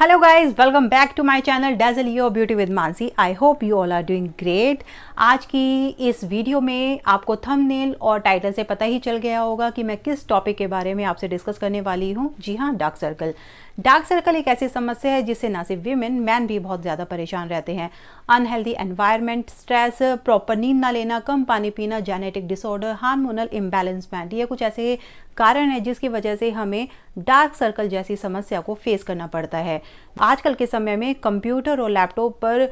hello guys welcome back to my channel dazzle your beauty with Mansi I hope you all are doing great आज की इस video में आपको thumbnail और title से पता ही चल गया होगा कि मैं किस टॉपिक के बारे में आपसे डिस्कस करने वाली हूँ जी हाँ डार्क सर्कल डार्क सर्कल एक ऐसी समस्या है जिससे ना सिर्फ वीमेन मैन भी बहुत ज़्यादा परेशान रहते हैं अनहेल्दी एनवायरमेंट स्ट्रेस प्रॉपर नींद ना लेना कम पानी पीना जेनेटिक डिसऑर्डर हार्मोनल इम्बैलेंसमेंट ये कुछ ऐसे कारण है जिसकी वजह से हमें डार्क सर्कल जैसी समस्या को फेस करना पड़ता है आजकल के समय में कंप्यूटर और लैपटॉप पर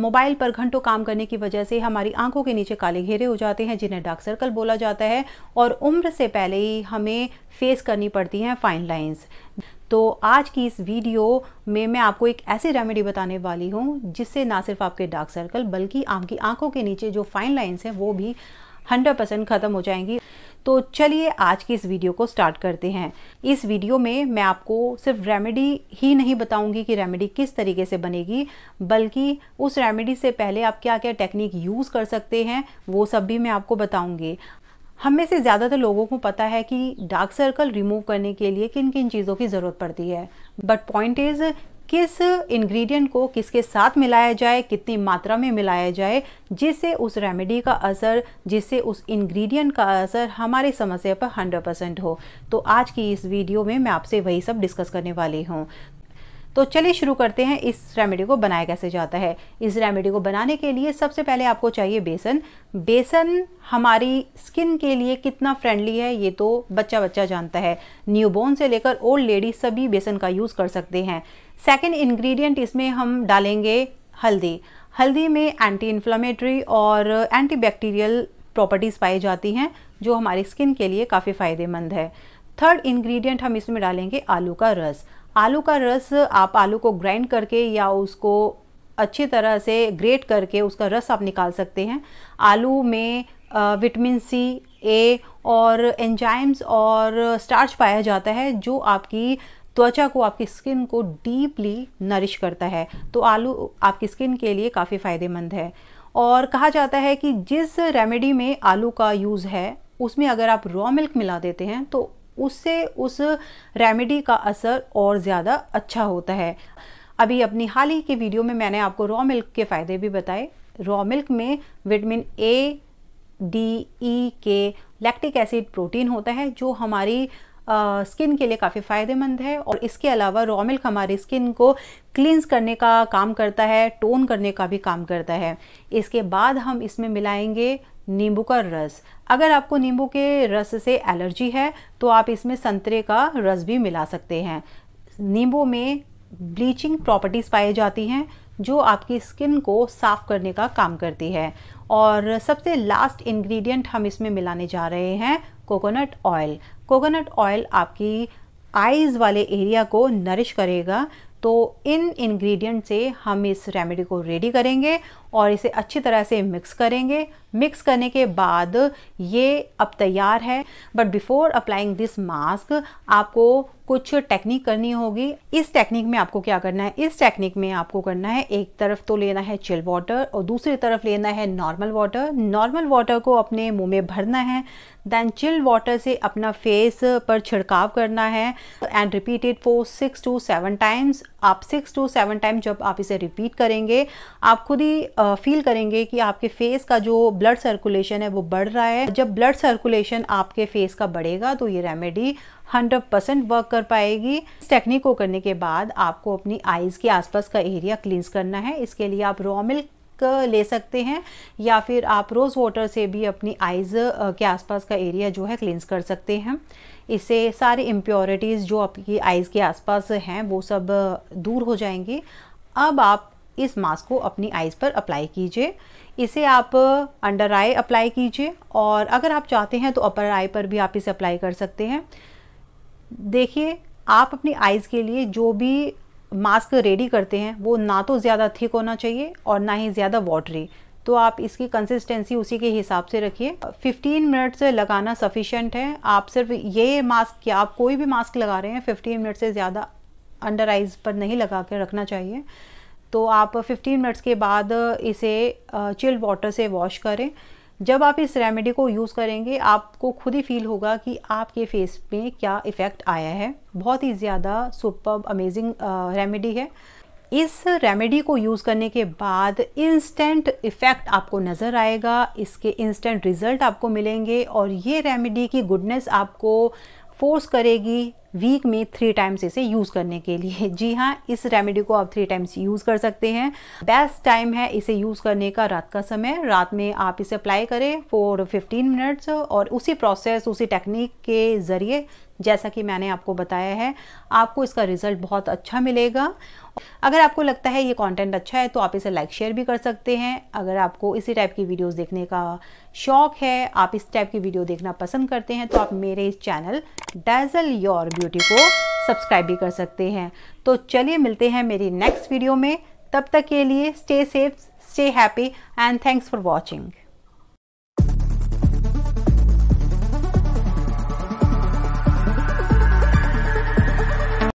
मोबाइल पर घंटों काम करने की वजह से हमारी आंखों के नीचे काले घेरे हो जाते हैं जिन्हें डार्क सर्कल बोला जाता है और उम्र से पहले ही हमें फेस करनी पड़ती हैं फाइन लाइन्स तो आज की इस वीडियो में मैं आपको एक ऐसी रेमेडी बताने वाली हूँ जिससे ना सिर्फ आपके डार्क सर्कल बल्कि आपकी आंखों के नीचे जो फाइन लाइन्स हैं वो भी परसेंट ख़त्म हो जाएंगी तो चलिए आज की इस वीडियो को स्टार्ट करते हैं इस वीडियो में मैं आपको सिर्फ रेमेडी ही नहीं बताऊंगी कि रेमेडी किस तरीके से बनेगी बल्कि उस रेमेडी से पहले आप क्या क्या टेक्निक यूज़ कर सकते हैं वो सब भी मैं आपको बताऊंगी हम में से ज़्यादातर लोगों को पता है कि डार्क सर्कल रिमूव करने के लिए किन किन चीज़ों की ज़रूरत पड़ती है बट पॉइंट इज़ किस इंग्रेडिएंट को किसके साथ मिलाया जाए कितनी मात्रा में मिलाया जाए जिससे उस रेमेडी का असर जिससे उस इंग्रेडिएंट का असर हमारी समस्या पर 100 परसेंट हो तो आज की इस वीडियो में मैं आपसे वही सब डिस्कस करने वाली हूँ तो चलिए शुरू करते हैं इस रेमेडी को बनाया कैसे जाता है इस रेमेडी को बनाने के लिए सबसे पहले आपको चाहिए बेसन बेसन हमारी स्किन के लिए कितना फ्रेंडली है ये तो बच्चा बच्चा जानता है न्यूबॉर्न से लेकर ओल्ड लेडी सभी बेसन का यूज़ कर सकते हैं सेकेंड इन्ग्रीडियंट इसमें हम डालेंगे हल्दी हल्दी में एंटी इन्फ्लामेटरी और एंटी प्रॉपर्टीज़ पाई जाती हैं जो हमारी स्किन के लिए काफ़ी फ़ायदेमंद है थर्ड इंग्रेडिएंट हम इसमें डालेंगे आलू का रस आलू का रस आप आलू को ग्राइंड करके या उसको अच्छी तरह से ग्रेट करके उसका रस आप निकाल सकते हैं आलू में विटामिन सी ए और एंजाइम्स और स्टार्च पाया जाता है जो आपकी त्वचा को आपकी स्किन को डीपली नरिश करता है तो आलू आपकी स्किन के लिए काफ़ी फ़ायदेमंद है और कहा जाता है कि जिस रेमेडी में आलू का यूज़ है उसमें अगर आप रॉ मिल्क मिला देते हैं तो उससे उस रेमेडी का असर और ज़्यादा अच्छा होता है अभी अपनी हाल ही की वीडियो में मैंने आपको रॉ मिल्क के फ़ायदे भी बताए रॉ मिल्क में vitamin A D E K lactic acid protein होता है जो हमारी स्किन के लिए काफ़ी फ़ायदेमंद है और इसके अलावा रॉ मिल्क हमारी स्किन को क्लींस करने का काम करता है टोन करने का भी काम करता है इसके बाद हम इसमें मिलाएंगे नींबू का रस अगर आपको नींबू के रस से एलर्जी है तो आप इसमें संतरे का रस भी मिला सकते हैं नींबू में ब्लीचिंग प्रॉपर्टीज़ पाई जाती हैं जो आपकी स्किन को साफ़ करने का काम करती है और सबसे लास्ट इंग्रेडिएंट हम इसमें मिलाने जा रहे हैं कोकोनट ऑयल कोकोनट ऑयल आपकी आईज़ वाले एरिया को नरिश करेगा तो इन इंग्रेडिएंट से हम इस रेमेडी को रेडी करेंगे और इसे अच्छी तरह से मिक्स करेंगे मिक्स करने के बाद ये अब तैयार है but before applying this mask आपको कुछ टेक्निक करनी होगी इस टेक्निक में आपको क्या करना है इस टेक्निक में आपको करना है एक तरफ तो लेना है चिल वाटर और दूसरी तरफ लेना है नॉर्मल वाटर नॉर्मल वाटर को अपने मुंह में भरना है देन चिल वाटर से अपना फेस पर छिड़काव करना है and repeated four for six to seven times आप सिक्स टू सेवन टाइम जब आप इसे रिपीट करेंगे आप खुद ही फील करेंगे कि आपके फेस का जो ब्लड सर्कुलेशन है वो बढ़ रहा है जब ब्लड सर्कुलेशन आपके फेस का बढ़ेगा तो ये रेमेडी हंड्रेड परसेंट वर्क कर कर पाएगी इस टेक्निक को करने के बाद आपको अपनी आइज़ के आसपास का एरिया क्लींस करना है इसके लिए आप रॉ मिल्क ले सकते हैं या फिर आप रोज़ वाटर से भी अपनी आइज़ के आसपास का एरिया जो है क्लींस कर सकते हैं इससे सारी इम्प्योरिटीज़ जो आपकी आइज़ के आसपास हैं वो सब दूर हो जाएंगी अब आप इस मास्क को अपनी आइज़ पर अप्लाई कीजिए इसे आप अंडर आई अप्लाई कीजिए और अगर आप चाहते हैं तो अपर आई पर भी आप इसे अप्लाई कर सकते हैं देखिए आप अपनी आइज़ के लिए जो भी मास्क रेडी करते हैं वो ना तो ज़्यादा थिक होना चाहिए और ना ही ज़्यादा वाटरी तो आप इसकी कंसिस्टेंसी उसी के हिसाब से रखिए 15 मिनट से लगाना सफिशेंट है आप सिर्फ ये मास्क या आप कोई भी मास्क लगा रहे हैं 15 मिनट से ज़्यादा अंडर आइज़ पर नहीं लगा के रखना चाहिए तो आप 15 मिनट्स के बाद इसे चिल्ड वाटर से वॉश करें जब आप इस रेमेडी को यूज़ करेंगे आपको खुद ही फील होगा कि आपके फेस में क्या इफ़ेक्ट आया है बहुत ही ज़्यादा सुपर अमेजिंग रेमेडी है इस रेमेडी को यूज़ करने के बाद इंस्टेंट इफ़ेक्ट आपको नज़र आएगा इसके इंस्टेंट रिज़ल्ट आपको मिलेंगे और ये रेमेडी की गुडनेस आपको फोर्स करेगी वीक में थ्री टाइम्स इसे यूज़ करने के लिए जी हाँ इस रेमेडी को आप थ्री टाइम्स यूज़ कर सकते हैं बेस्ट टाइम है इसे यूज़ करने का रात का समय रात में आप इसे अप्लाई करें फॉर फिफ्टीन मिनट्स और उसी प्रोसेस उसी टेक्निक के ज़रिए जैसा कि मैंने आपको बताया है आपको इसका रिज़ल्ट बहुत अच्छा मिलेगा अगर आपको लगता है ये कंटेंट अच्छा है तो आप इसे लाइक शेयर भी कर सकते हैं अगर आपको इसी टाइप की वीडियोस देखने का शौक़ है आप इस टाइप की वीडियो देखना पसंद करते हैं तो आप मेरे इस चैनल डैजल योर ब्यूटी को सब्सक्राइब भी कर सकते हैं तो चलिए मिलते हैं मेरी नेक्स्ट वीडियो में तब तक के लिए stay safe stay happy and thanks for watching